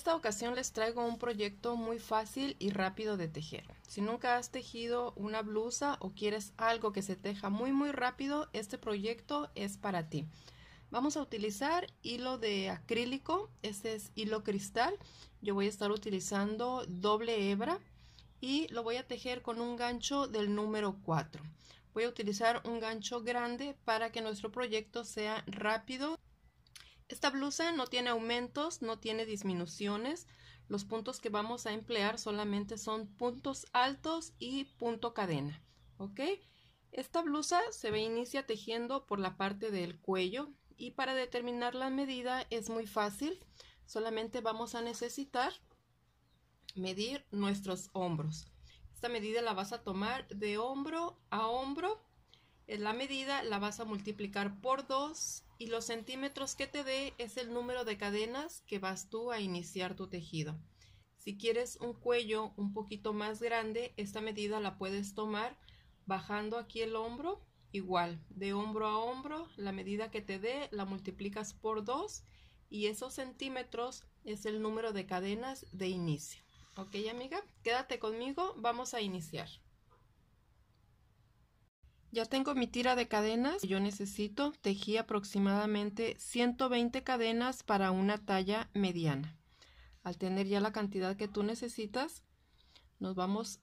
esta ocasión les traigo un proyecto muy fácil y rápido de tejer. Si nunca has tejido una blusa o quieres algo que se teja muy muy rápido, este proyecto es para ti. Vamos a utilizar hilo de acrílico, este es hilo cristal. Yo voy a estar utilizando doble hebra y lo voy a tejer con un gancho del número 4. Voy a utilizar un gancho grande para que nuestro proyecto sea rápido esta blusa no tiene aumentos, no tiene disminuciones. Los puntos que vamos a emplear solamente son puntos altos y punto cadena. ¿Ok? Esta blusa se ve inicia tejiendo por la parte del cuello y para determinar la medida es muy fácil. Solamente vamos a necesitar medir nuestros hombros. Esta medida la vas a tomar de hombro a hombro. En eh, la medida la vas a multiplicar por 2 y los centímetros que te dé es el número de cadenas que vas tú a iniciar tu tejido. Si quieres un cuello un poquito más grande, esta medida la puedes tomar bajando aquí el hombro, igual, de hombro a hombro, la medida que te dé la multiplicas por 2 y esos centímetros es el número de cadenas de inicio. ¿Ok amiga? Quédate conmigo, vamos a iniciar. Ya tengo mi tira de cadenas. Yo necesito, tejí aproximadamente 120 cadenas para una talla mediana. Al tener ya la cantidad que tú necesitas, nos vamos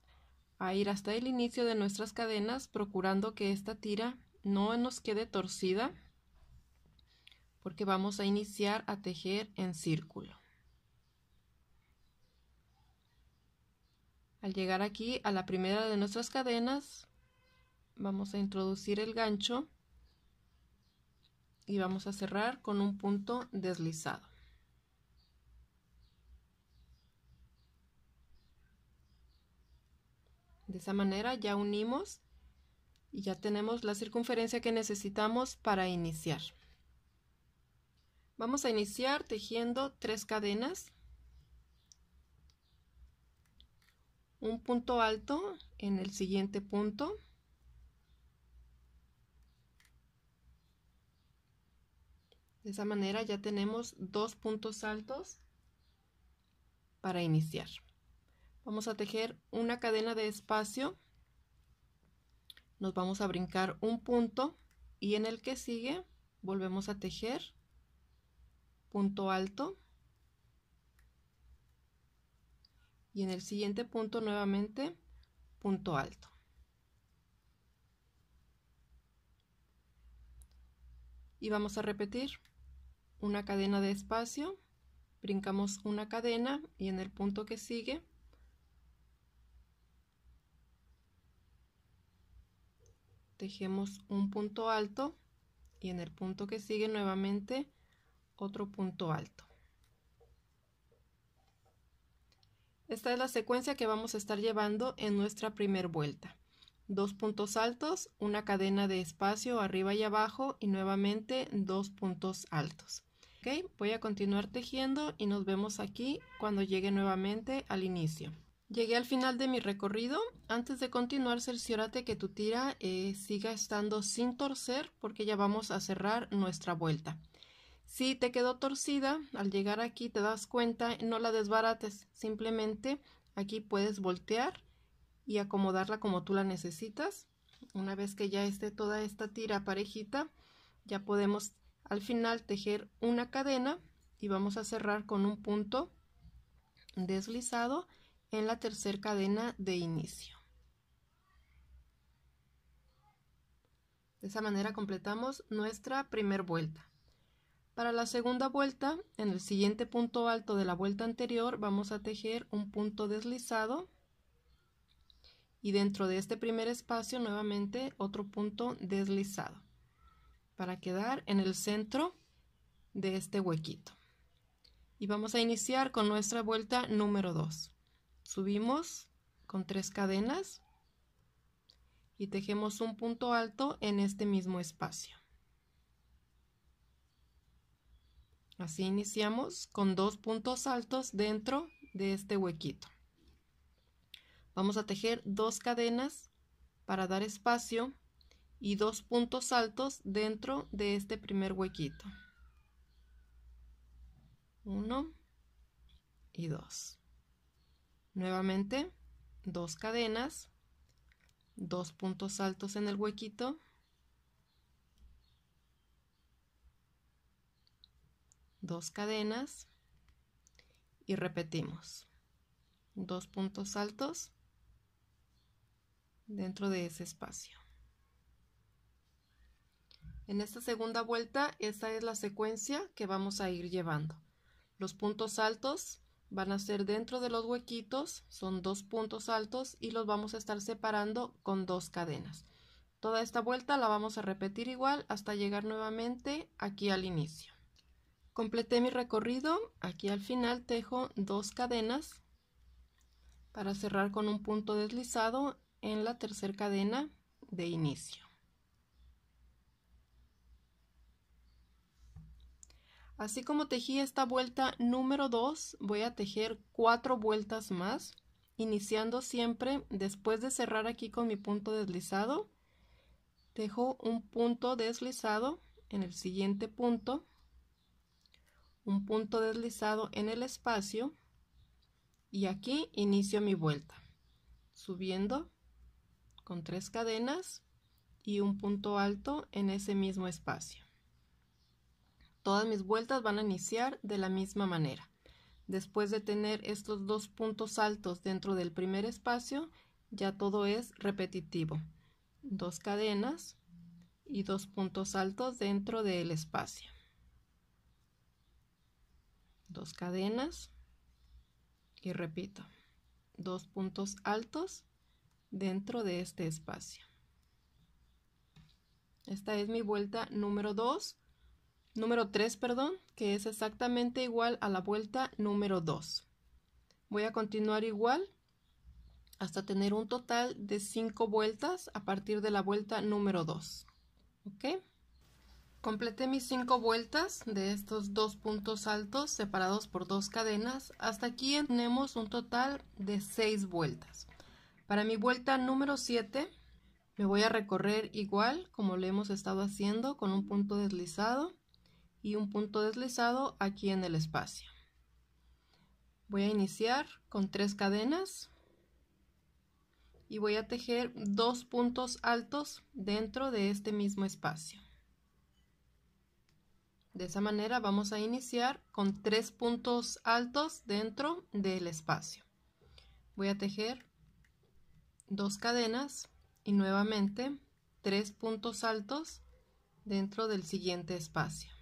a ir hasta el inicio de nuestras cadenas procurando que esta tira no nos quede torcida porque vamos a iniciar a tejer en círculo. Al llegar aquí a la primera de nuestras cadenas vamos a introducir el gancho y vamos a cerrar con un punto deslizado. De esa manera ya unimos y ya tenemos la circunferencia que necesitamos para iniciar. Vamos a iniciar tejiendo tres cadenas, un punto alto en el siguiente punto, De esa manera ya tenemos dos puntos altos para iniciar. Vamos a tejer una cadena de espacio. Nos vamos a brincar un punto y en el que sigue volvemos a tejer punto alto y en el siguiente punto nuevamente punto alto. Y vamos a repetir una cadena de espacio, brincamos una cadena y en el punto que sigue tejemos un punto alto y en el punto que sigue nuevamente otro punto alto. Esta es la secuencia que vamos a estar llevando en nuestra primera vuelta. Dos puntos altos, una cadena de espacio arriba y abajo y nuevamente dos puntos altos. Voy a continuar tejiendo y nos vemos aquí cuando llegue nuevamente al inicio. Llegué al final de mi recorrido. Antes de continuar, cerciórate que tu tira eh, siga estando sin torcer porque ya vamos a cerrar nuestra vuelta. Si te quedó torcida, al llegar aquí te das cuenta, no la desbarates, simplemente aquí puedes voltear y acomodarla como tú la necesitas. Una vez que ya esté toda esta tira parejita, ya podemos al final tejer una cadena y vamos a cerrar con un punto deslizado en la tercera cadena de inicio. De esa manera completamos nuestra primera vuelta. Para la segunda vuelta, en el siguiente punto alto de la vuelta anterior, vamos a tejer un punto deslizado y dentro de este primer espacio nuevamente otro punto deslizado para quedar en el centro de este huequito. Y vamos a iniciar con nuestra vuelta número 2. Subimos con tres cadenas y tejemos un punto alto en este mismo espacio. Así iniciamos con dos puntos altos dentro de este huequito. Vamos a tejer dos cadenas para dar espacio y dos puntos altos dentro de este primer huequito. Uno y dos. Nuevamente, dos cadenas, dos puntos altos en el huequito, dos cadenas y repetimos. Dos puntos altos dentro de ese espacio. En esta segunda vuelta, esta es la secuencia que vamos a ir llevando. Los puntos altos van a ser dentro de los huequitos, son dos puntos altos y los vamos a estar separando con dos cadenas. Toda esta vuelta la vamos a repetir igual hasta llegar nuevamente aquí al inicio. Completé mi recorrido, aquí al final tejo dos cadenas para cerrar con un punto deslizado en la tercera cadena de inicio. Así como tejí esta vuelta número 2, voy a tejer cuatro vueltas más, iniciando siempre después de cerrar aquí con mi punto deslizado. dejo un punto deslizado en el siguiente punto, un punto deslizado en el espacio y aquí inicio mi vuelta, subiendo con tres cadenas y un punto alto en ese mismo espacio. Todas mis vueltas van a iniciar de la misma manera. Después de tener estos dos puntos altos dentro del primer espacio, ya todo es repetitivo. Dos cadenas y dos puntos altos dentro del espacio. Dos cadenas y repito, dos puntos altos dentro de este espacio. Esta es mi vuelta número 2 número 3, perdón, que es exactamente igual a la vuelta número 2. Voy a continuar igual hasta tener un total de 5 vueltas a partir de la vuelta número 2. ¿Ok? Completé mis 5 vueltas de estos dos puntos altos separados por dos cadenas. Hasta aquí tenemos un total de 6 vueltas. Para mi vuelta número 7 me voy a recorrer igual como lo hemos estado haciendo con un punto deslizado y un punto deslizado aquí en el espacio. Voy a iniciar con tres cadenas y voy a tejer dos puntos altos dentro de este mismo espacio. De esa manera vamos a iniciar con tres puntos altos dentro del espacio. Voy a tejer dos cadenas y nuevamente tres puntos altos dentro del siguiente espacio.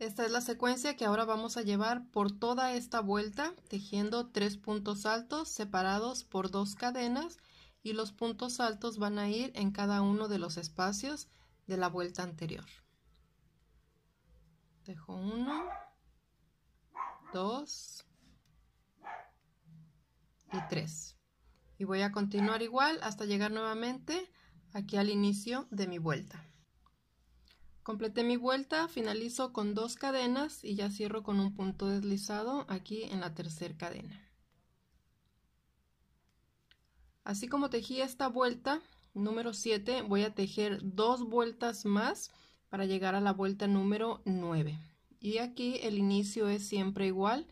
Esta es la secuencia que ahora vamos a llevar por toda esta vuelta, tejiendo tres puntos altos separados por dos cadenas y los puntos altos van a ir en cada uno de los espacios de la vuelta anterior. Dejo uno, dos y tres. Y voy a continuar igual hasta llegar nuevamente aquí al inicio de mi vuelta. Completé mi vuelta, finalizo con dos cadenas y ya cierro con un punto deslizado aquí en la tercera cadena. Así como tejí esta vuelta, número 7, voy a tejer dos vueltas más para llegar a la vuelta número 9. Y aquí el inicio es siempre igual.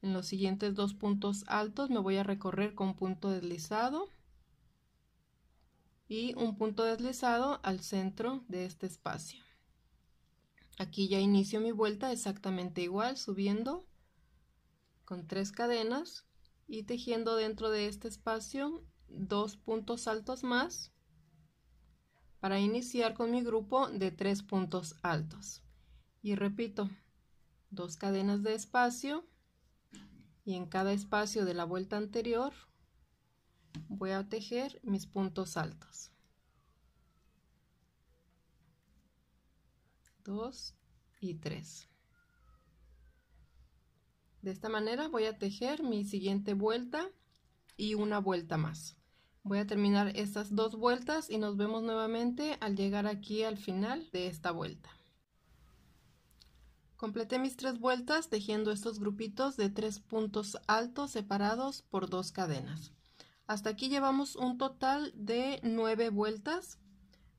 En los siguientes dos puntos altos me voy a recorrer con punto deslizado y un punto deslizado al centro de este espacio. Aquí ya inicio mi vuelta exactamente igual, subiendo con tres cadenas y tejiendo dentro de este espacio dos puntos altos más para iniciar con mi grupo de tres puntos altos. Y repito, dos cadenas de espacio y en cada espacio de la vuelta anterior voy a tejer mis puntos altos. 2 y 3 de esta manera voy a tejer mi siguiente vuelta y una vuelta más voy a terminar estas dos vueltas y nos vemos nuevamente al llegar aquí al final de esta vuelta completé mis tres vueltas tejiendo estos grupitos de tres puntos altos separados por dos cadenas hasta aquí llevamos un total de nueve vueltas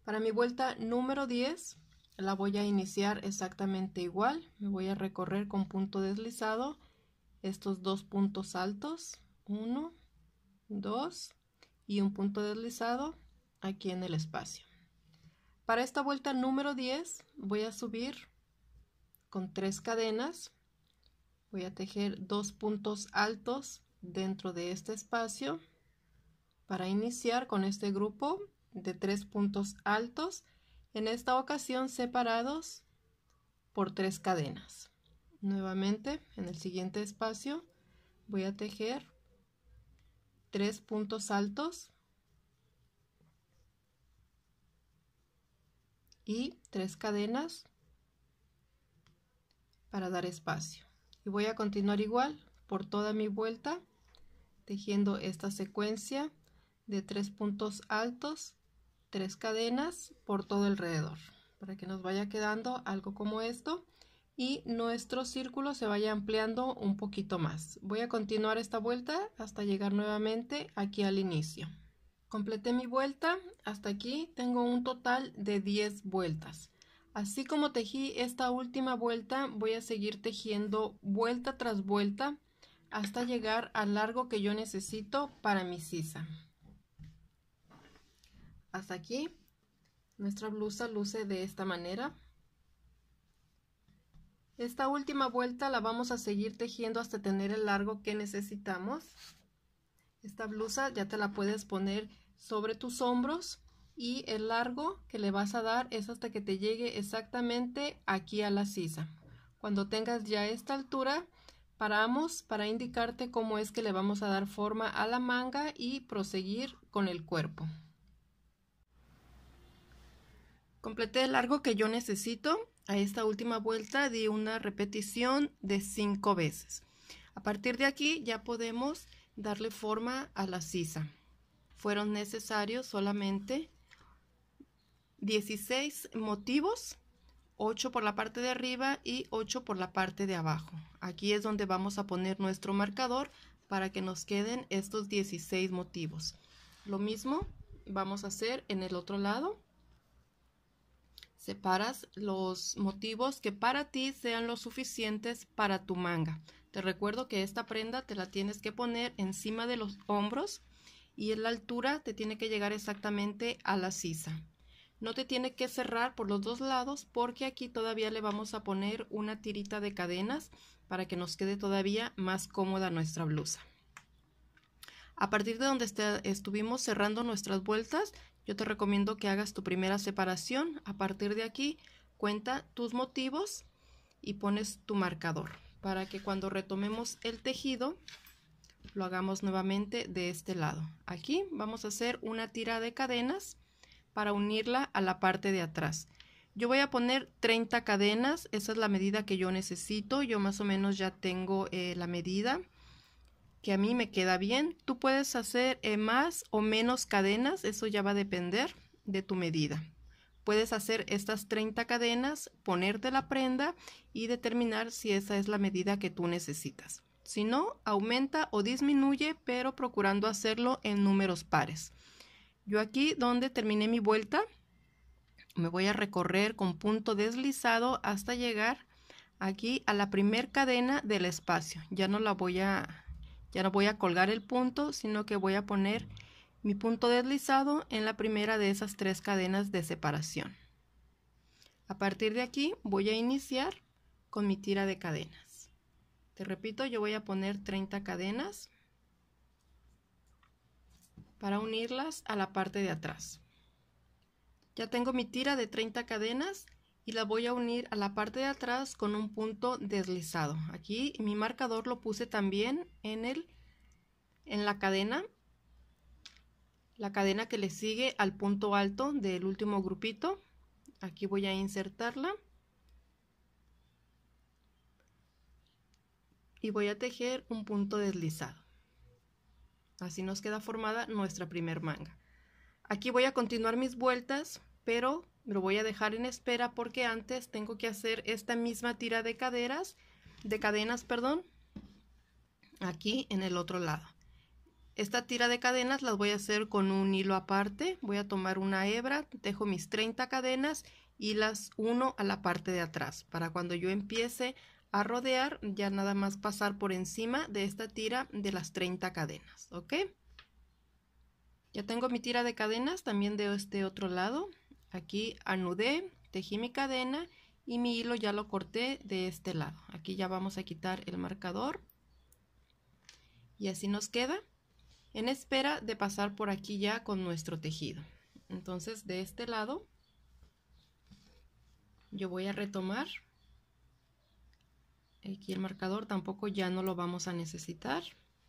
para mi vuelta número 10 la voy a iniciar exactamente igual me voy a recorrer con punto deslizado estos dos puntos altos uno, dos y un punto deslizado aquí en el espacio para esta vuelta número 10 voy a subir con tres cadenas voy a tejer dos puntos altos dentro de este espacio para iniciar con este grupo de tres puntos altos en esta ocasión separados por tres cadenas. Nuevamente, en el siguiente espacio voy a tejer tres puntos altos y tres cadenas para dar espacio. Y voy a continuar igual por toda mi vuelta tejiendo esta secuencia de tres puntos altos tres cadenas por todo alrededor para que nos vaya quedando algo como esto y nuestro círculo se vaya ampliando un poquito más. Voy a continuar esta vuelta hasta llegar nuevamente aquí al inicio. Completé mi vuelta, hasta aquí tengo un total de 10 vueltas. Así como tejí esta última vuelta, voy a seguir tejiendo vuelta tras vuelta hasta llegar al largo que yo necesito para mi sisa hasta aquí. Nuestra blusa luce de esta manera. Esta última vuelta la vamos a seguir tejiendo hasta tener el largo que necesitamos. Esta blusa ya te la puedes poner sobre tus hombros y el largo que le vas a dar es hasta que te llegue exactamente aquí a la sisa. Cuando tengas ya esta altura, paramos para indicarte cómo es que le vamos a dar forma a la manga y proseguir con el cuerpo. Completé el largo que yo necesito. A esta última vuelta di una repetición de cinco veces. A partir de aquí ya podemos darle forma a la sisa. Fueron necesarios solamente 16 motivos, 8 por la parte de arriba y 8 por la parte de abajo. Aquí es donde vamos a poner nuestro marcador para que nos queden estos 16 motivos. Lo mismo vamos a hacer en el otro lado. Separas los motivos que para ti sean los suficientes para tu manga. Te recuerdo que esta prenda te la tienes que poner encima de los hombros y en la altura te tiene que llegar exactamente a la sisa. No te tiene que cerrar por los dos lados porque aquí todavía le vamos a poner una tirita de cadenas para que nos quede todavía más cómoda nuestra blusa. A partir de donde este, estuvimos cerrando nuestras vueltas, yo te recomiendo que hagas tu primera separación. A partir de aquí, cuenta tus motivos y pones tu marcador para que cuando retomemos el tejido lo hagamos nuevamente de este lado. Aquí vamos a hacer una tira de cadenas para unirla a la parte de atrás. Yo voy a poner 30 cadenas, esa es la medida que yo necesito, yo más o menos ya tengo eh, la medida que a mí me queda bien. Tú puedes hacer eh, más o menos cadenas, eso ya va a depender de tu medida. Puedes hacer estas 30 cadenas, ponerte la prenda y determinar si esa es la medida que tú necesitas. Si no, aumenta o disminuye, pero procurando hacerlo en números pares. Yo aquí donde terminé mi vuelta, me voy a recorrer con punto deslizado hasta llegar aquí a la primer cadena del espacio. Ya no la voy a ya no voy a colgar el punto, sino que voy a poner mi punto deslizado en la primera de esas tres cadenas de separación. A partir de aquí voy a iniciar con mi tira de cadenas. Te repito, yo voy a poner 30 cadenas para unirlas a la parte de atrás. Ya tengo mi tira de 30 cadenas y la voy a unir a la parte de atrás con un punto deslizado. Aquí mi marcador lo puse también en, el, en la cadena, la cadena que le sigue al punto alto del último grupito. Aquí voy a insertarla. Y voy a tejer un punto deslizado. Así nos queda formada nuestra primer manga. Aquí voy a continuar mis vueltas pero lo voy a dejar en espera porque antes tengo que hacer esta misma tira de caderas, de cadenas, perdón, aquí en el otro lado. Esta tira de cadenas las voy a hacer con un hilo aparte. Voy a tomar una hebra, dejo mis 30 cadenas y las uno a la parte de atrás para cuando yo empiece a rodear ya nada más pasar por encima de esta tira de las 30 cadenas, ¿ok? Ya tengo mi tira de cadenas también de este otro lado. Aquí anudé, tejí mi cadena y mi hilo ya lo corté de este lado. Aquí ya vamos a quitar el marcador. Y así nos queda en espera de pasar por aquí ya con nuestro tejido. Entonces de este lado yo voy a retomar aquí el marcador tampoco ya no lo vamos a necesitar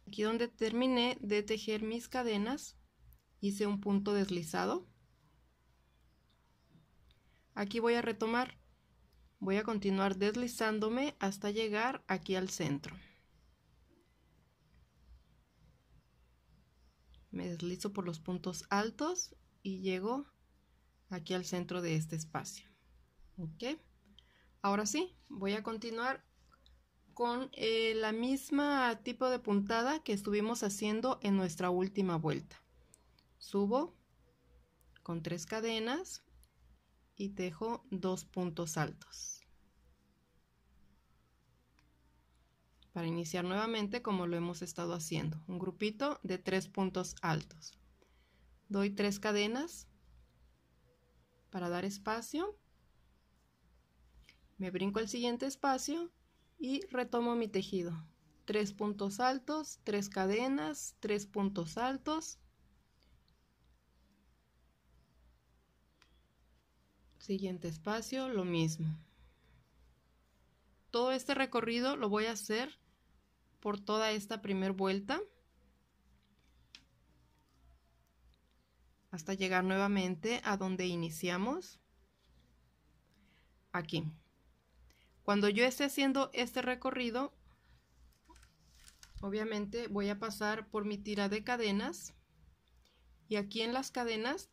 aquí donde terminé de tejer mis cadenas hice un punto deslizado Aquí voy a retomar. Voy a continuar deslizándome hasta llegar aquí al centro. Me deslizo por los puntos altos y llego aquí al centro de este espacio. Ahora sí, voy a continuar con eh, la misma tipo de puntada que estuvimos haciendo en nuestra última vuelta. Subo con tres cadenas y tejo dos puntos altos. Para iniciar nuevamente como lo hemos estado haciendo, un grupito de tres puntos altos. Doy tres cadenas para dar espacio. Me brinco el siguiente espacio y retomo mi tejido. Tres puntos altos, tres cadenas, tres puntos altos Siguiente espacio, lo mismo. Todo este recorrido lo voy a hacer por toda esta primer vuelta. Hasta llegar nuevamente a donde iniciamos. Aquí. Cuando yo esté haciendo este recorrido, obviamente voy a pasar por mi tira de cadenas. Y aquí en las cadenas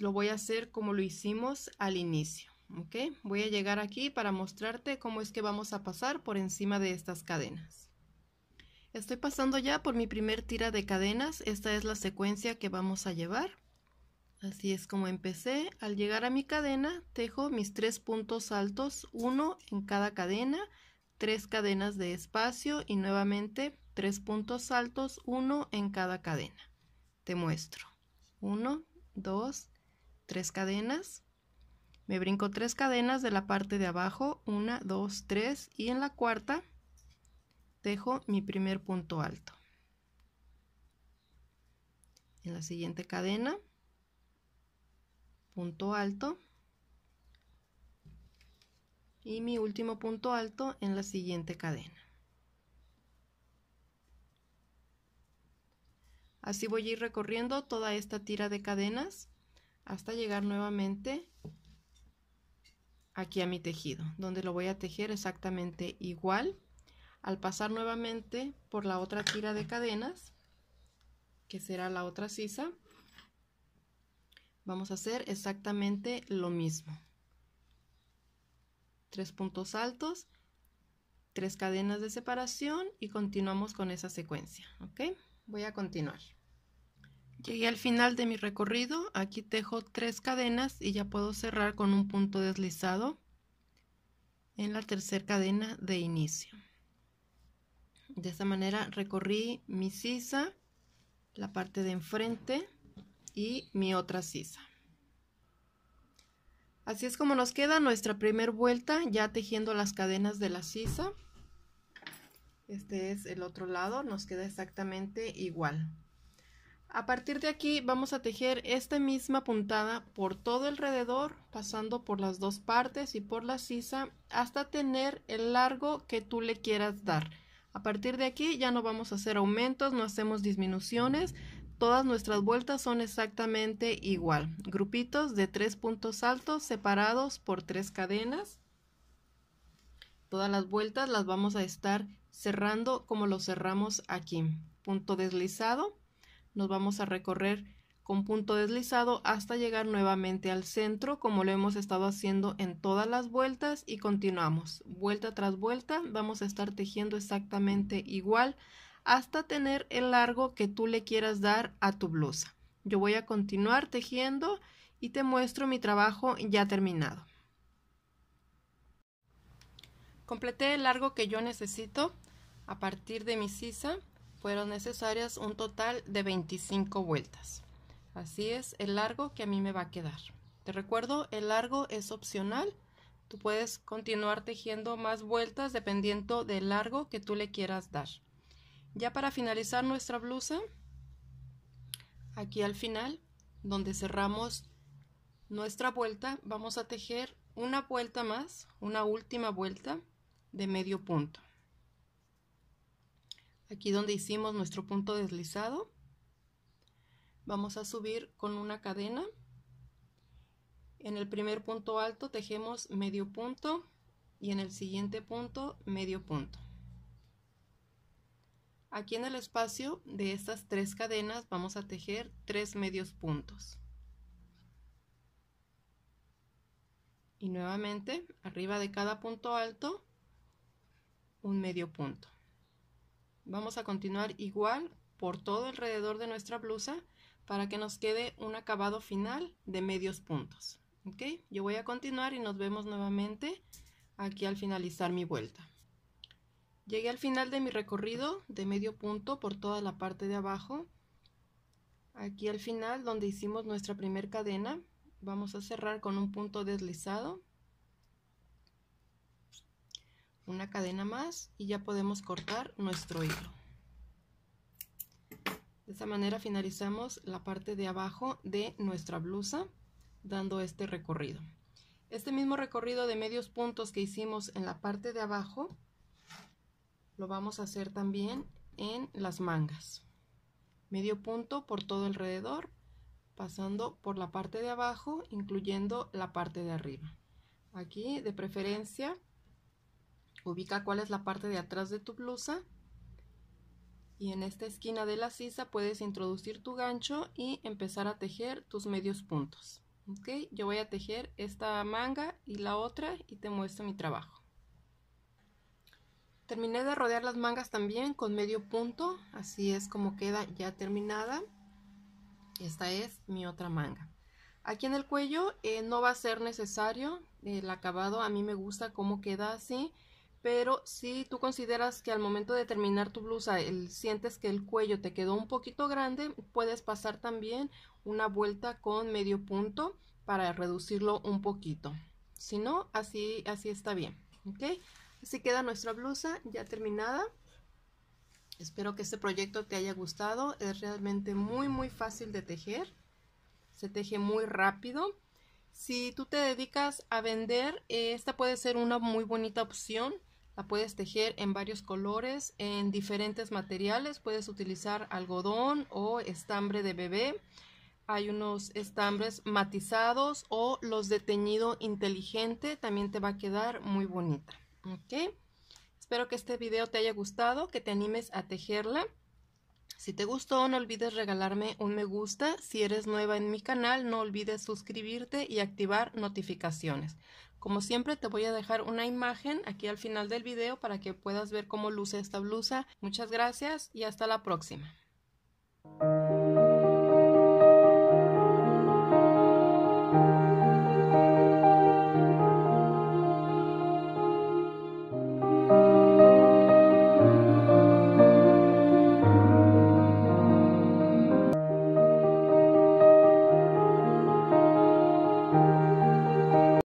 lo voy a hacer como lo hicimos al inicio. ¿ok? Voy a llegar aquí para mostrarte cómo es que vamos a pasar por encima de estas cadenas. Estoy pasando ya por mi primer tira de cadenas. Esta es la secuencia que vamos a llevar. Así es como empecé. Al llegar a mi cadena, tejo mis tres puntos altos, uno en cada cadena, tres cadenas de espacio y nuevamente tres puntos altos, uno en cada cadena. Te muestro. Uno, dos, tres cadenas, me brinco tres cadenas de la parte de abajo, una, dos, tres, y en la cuarta dejo mi primer punto alto. En la siguiente cadena, punto alto, y mi último punto alto en la siguiente cadena. Así voy a ir recorriendo toda esta tira de cadenas hasta llegar nuevamente aquí a mi tejido, donde lo voy a tejer exactamente igual. Al pasar nuevamente por la otra tira de cadenas, que será la otra sisa, vamos a hacer exactamente lo mismo. Tres puntos altos, tres cadenas de separación y continuamos con esa secuencia, ¿ok? Voy a continuar. Llegué al final de mi recorrido, aquí tejo tres cadenas y ya puedo cerrar con un punto deslizado en la tercera cadena de inicio. De esta manera recorrí mi sisa, la parte de enfrente y mi otra sisa. Así es como nos queda nuestra primera vuelta ya tejiendo las cadenas de la sisa. Este es el otro lado, nos queda exactamente igual. A partir de aquí vamos a tejer esta misma puntada por todo alrededor, pasando por las dos partes y por la sisa hasta tener el largo que tú le quieras dar. A partir de aquí ya no vamos a hacer aumentos, no hacemos disminuciones, todas nuestras vueltas son exactamente igual. Grupitos de tres puntos altos separados por tres cadenas. Todas las vueltas las vamos a estar cerrando como lo cerramos aquí. Punto deslizado nos vamos a recorrer con punto deslizado hasta llegar nuevamente al centro como lo hemos estado haciendo en todas las vueltas y continuamos vuelta tras vuelta vamos a estar tejiendo exactamente igual hasta tener el largo que tú le quieras dar a tu blusa yo voy a continuar tejiendo y te muestro mi trabajo ya terminado completé el largo que yo necesito a partir de mi sisa fueron necesarias un total de 25 vueltas. Así es el largo que a mí me va a quedar. Te recuerdo, el largo es opcional. Tú puedes continuar tejiendo más vueltas dependiendo del largo que tú le quieras dar. Ya para finalizar nuestra blusa, aquí al final, donde cerramos nuestra vuelta, vamos a tejer una vuelta más, una última vuelta de medio punto aquí donde hicimos nuestro punto deslizado vamos a subir con una cadena en el primer punto alto tejemos medio punto y en el siguiente punto medio punto aquí en el espacio de estas tres cadenas vamos a tejer tres medios puntos y nuevamente arriba de cada punto alto un medio punto Vamos a continuar igual por todo alrededor de nuestra blusa para que nos quede un acabado final de medios puntos. ¿Ok? Yo voy a continuar y nos vemos nuevamente aquí al finalizar mi vuelta. Llegué al final de mi recorrido de medio punto por toda la parte de abajo. Aquí al final donde hicimos nuestra primera cadena vamos a cerrar con un punto deslizado una cadena más y ya podemos cortar nuestro hilo de esta manera finalizamos la parte de abajo de nuestra blusa dando este recorrido este mismo recorrido de medios puntos que hicimos en la parte de abajo lo vamos a hacer también en las mangas medio punto por todo alrededor pasando por la parte de abajo incluyendo la parte de arriba aquí de preferencia ubica cuál es la parte de atrás de tu blusa y en esta esquina de la sisa puedes introducir tu gancho y empezar a tejer tus medios puntos. ¿Ok? Yo voy a tejer esta manga y la otra y te muestro mi trabajo. Terminé de rodear las mangas también con medio punto, así es como queda ya terminada. Esta es mi otra manga. Aquí en el cuello eh, no va a ser necesario el acabado, a mí me gusta cómo queda así pero si tú consideras que al momento de terminar tu blusa sientes que el cuello te quedó un poquito grande, puedes pasar también una vuelta con medio punto para reducirlo un poquito. Si no, así, así está bien. ¿ok? Así queda nuestra blusa ya terminada. Espero que este proyecto te haya gustado. Es realmente muy, muy fácil de tejer. Se teje muy rápido. Si tú te dedicas a vender, esta puede ser una muy bonita opción la puedes tejer en varios colores, en diferentes materiales. Puedes utilizar algodón o estambre de bebé. Hay unos estambres matizados o los de teñido inteligente. También te va a quedar muy bonita. Espero que este video te haya gustado, que te animes a tejerla. Si te gustó, no olvides regalarme un me gusta. Si eres nueva en mi canal, no olvides suscribirte y activar notificaciones. Como siempre te voy a dejar una imagen aquí al final del video para que puedas ver cómo luce esta blusa. Muchas gracias y hasta la próxima.